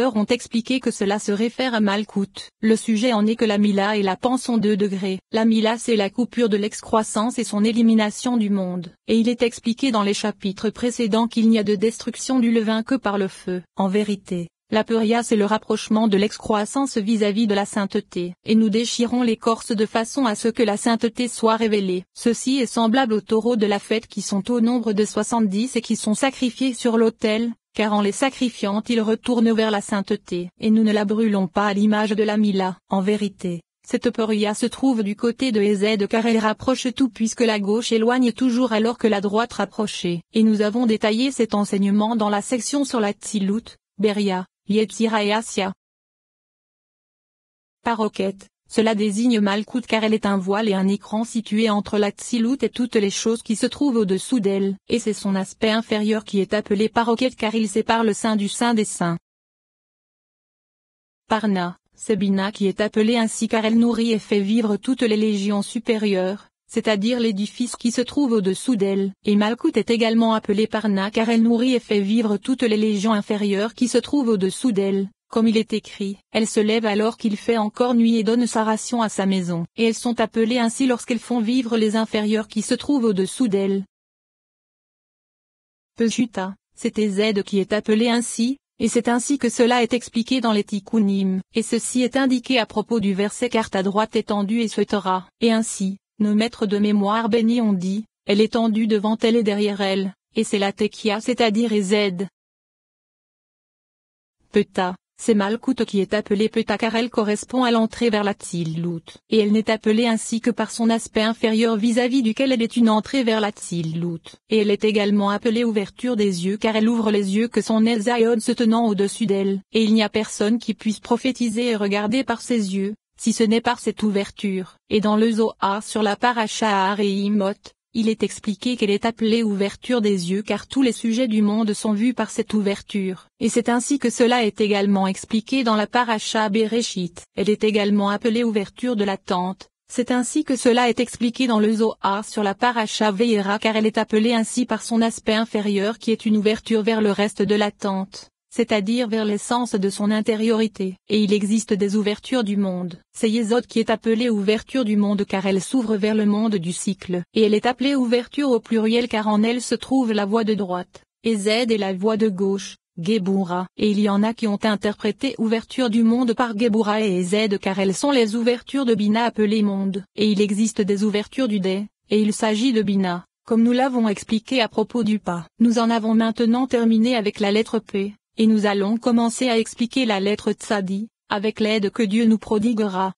ont expliqué que cela se réfère à Malkout. Le sujet en est que la Mila et la pan sont deux degrés. La Mila c'est la coupure de l'excroissance et son élimination du monde. Et il est expliqué dans les chapitres précédents qu'il n'y a de destruction du levain que par le feu. En vérité, la peuria c'est le rapprochement de l'excroissance vis-à-vis de la sainteté, et nous déchirons l'écorce de façon à ce que la sainteté soit révélée. Ceci est semblable aux taureaux de la fête qui sont au nombre de 70 et qui sont sacrifiés sur l'autel, car en les sacrifiant ils retournent vers la sainteté, et nous ne la brûlons pas à l'image de la Mila. En vérité, cette Peria se trouve du côté de Ezed car elle rapproche tout puisque la gauche éloigne toujours alors que la droite rapprochait. Et nous avons détaillé cet enseignement dans la section sur la Tzilut, Beria, Yetzira et Asia. Paroquette. Cela désigne Malkout car elle est un voile et un écran situé entre la l'Atsilut et toutes les choses qui se trouvent au-dessous d'elle. Et c'est son aspect inférieur qui est appelé Paroquette car il sépare le sein du sein des saints. Parna, c'est Bina qui est appelée ainsi car elle nourrit et fait vivre toutes les légions supérieures, c'est-à-dire l'édifice qui se trouve au-dessous d'elle. Et Malkout est également appelée Parna car elle nourrit et fait vivre toutes les légions inférieures qui se trouvent au-dessous d'elle. Comme il est écrit, elle se lève alors qu'il fait encore nuit et donne sa ration à sa maison, et elles sont appelées ainsi lorsqu'elles font vivre les inférieurs qui se trouvent au-dessous d'elles. Peshuta, c'est Z qui est appelée ainsi, et c'est ainsi que cela est expliqué dans les Tikkunim, et ceci est indiqué à propos du verset carte à droite étendue et souhaitera. et ainsi, nos maîtres de mémoire bénis ont dit, elle est tendue devant elle et derrière elle, et c'est la Tekia c'est-à-dire Ezed. Peta, c'est Malkuth qui est appelée Peta car elle correspond à l'entrée vers la Tzilout. et elle n'est appelée ainsi que par son aspect inférieur vis-à-vis duquel elle est une entrée vers la Tzilout. et elle est également appelée ouverture des yeux car elle ouvre les yeux que son El se tenant au-dessus d'elle, et il n'y a personne qui puisse prophétiser et regarder par ses yeux, si ce n'est par cette ouverture, et dans le Zohar sur la parashahar et Imot, il est expliqué qu'elle est appelée ouverture des yeux car tous les sujets du monde sont vus par cette ouverture. Et c'est ainsi que cela est également expliqué dans la paracha Bereshit. Elle est également appelée ouverture de la tente. C'est ainsi que cela est expliqué dans le Zohar sur la paracha Veira car elle est appelée ainsi par son aspect inférieur qui est une ouverture vers le reste de la tente c'est-à-dire vers l'essence de son intériorité. Et il existe des ouvertures du monde. C'est Yézot qui est appelée ouverture du monde car elle s'ouvre vers le monde du cycle. Et elle est appelée ouverture au pluriel car en elle se trouve la voie de droite, et Z est la voie de gauche, Gebura. Et il y en a qui ont interprété ouverture du monde par Gebura et Z car elles sont les ouvertures de Bina appelées monde. Et il existe des ouvertures du Dé, et il s'agit de Bina comme nous l'avons expliqué à propos du pas. Nous en avons maintenant terminé avec la lettre P, et nous allons commencer à expliquer la lettre Tsadi, avec l'aide que Dieu nous prodiguera.